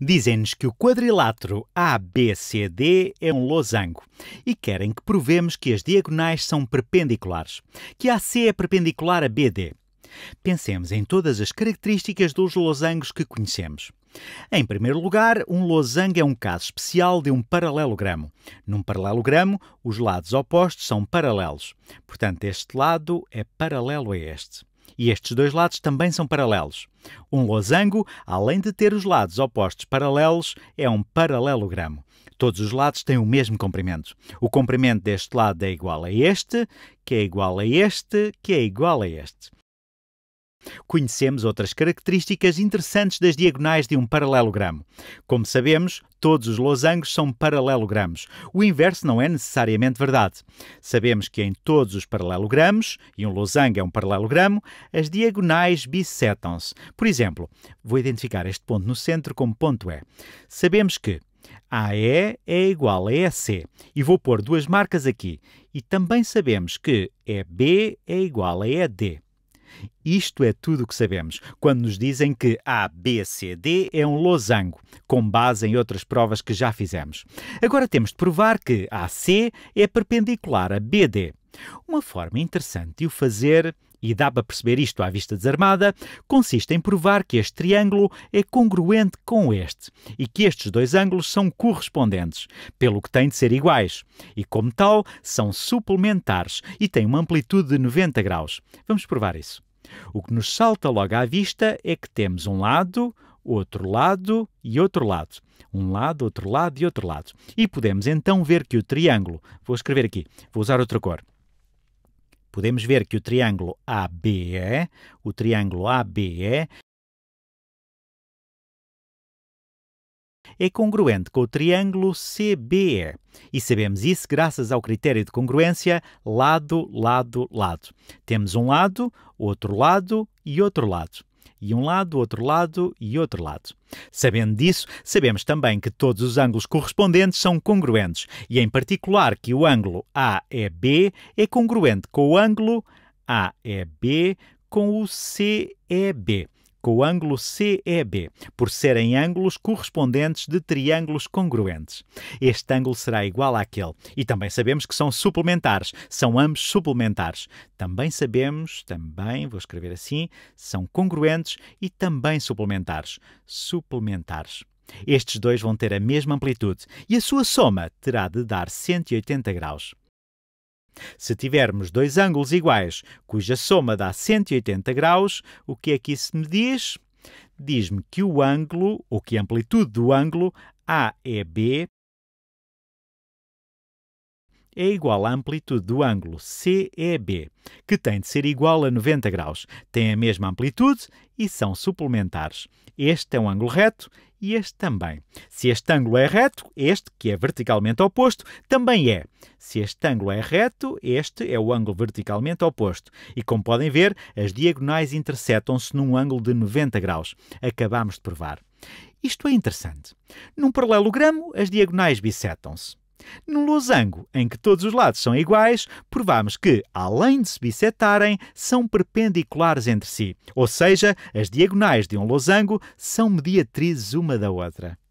Dizem-nos que o quadrilátero ABCD é um losango e querem que provemos que as diagonais são perpendiculares, que AC é perpendicular a BD. Pensemos em todas as características dos losangos que conhecemos. Em primeiro lugar, um losango é um caso especial de um paralelogramo. Num paralelogramo, os lados opostos são paralelos. Portanto, este lado é paralelo a este. E estes dois lados também são paralelos. Um losango, além de ter os lados opostos paralelos, é um paralelogramo. Todos os lados têm o mesmo comprimento. O comprimento deste lado é igual a este, que é igual a este, que é igual a este conhecemos outras características interessantes das diagonais de um paralelogramo. Como sabemos, todos os losangos são paralelogramos. O inverso não é necessariamente verdade. Sabemos que em todos os paralelogramos, e um losango é um paralelogramo, as diagonais bissetam-se. Por exemplo, vou identificar este ponto no centro como ponto E. Sabemos que AE é igual a EC. E vou pôr duas marcas aqui. E também sabemos que EB é igual a ED. Isto é tudo o que sabemos quando nos dizem que A, B, C, D é um losango, com base em outras provas que já fizemos. Agora temos de provar que AC é perpendicular a BD. Uma forma interessante de o fazer, e dá para perceber isto à vista desarmada, consiste em provar que este triângulo é congruente com este e que estes dois ângulos são correspondentes, pelo que têm de ser iguais, e como tal, são suplementares e têm uma amplitude de 90 graus. Vamos provar isso. O que nos salta logo à vista é que temos um lado, outro lado e outro lado. Um lado, outro lado e outro lado. E podemos então ver que o triângulo, vou escrever aqui, vou usar outra cor. Podemos ver que o triângulo ABE, o triângulo ABE é congruente com o triângulo CBE. E sabemos isso graças ao critério de congruência lado, lado, lado. Temos um lado, outro lado e outro lado e um lado, outro lado e outro lado. Sabendo disso, sabemos também que todos os ângulos correspondentes são congruentes e, em particular, que o ângulo AEB é congruente com o ângulo AEB com o CEB com o ângulo CEB, por serem ângulos correspondentes de triângulos congruentes. Este ângulo será igual àquele. E também sabemos que são suplementares, são ambos suplementares. Também sabemos, também, vou escrever assim, são congruentes e também suplementares. Suplementares. Estes dois vão ter a mesma amplitude e a sua soma terá de dar 180 graus. Se tivermos dois ângulos iguais, cuja soma dá 180 graus, o que é que isso me diz? Diz-me que o ângulo, ou que a amplitude do ângulo AEB, é, é igual à amplitude do ângulo CEB, é que tem de ser igual a 90 graus. Tem a mesma amplitude e são suplementares. Este é um ângulo reto e este também. Se este ângulo é reto, este, que é verticalmente oposto, também é. Se este ângulo é reto, este é o ângulo verticalmente oposto. E como podem ver, as diagonais interceptam-se num ângulo de 90 graus. Acabámos de provar. Isto é interessante. Num paralelogramo, as diagonais bissetam-se. Num losango em que todos os lados são iguais, provamos que, além de se bissetarem, são perpendiculares entre si, ou seja, as diagonais de um losango são mediatrizes uma da outra.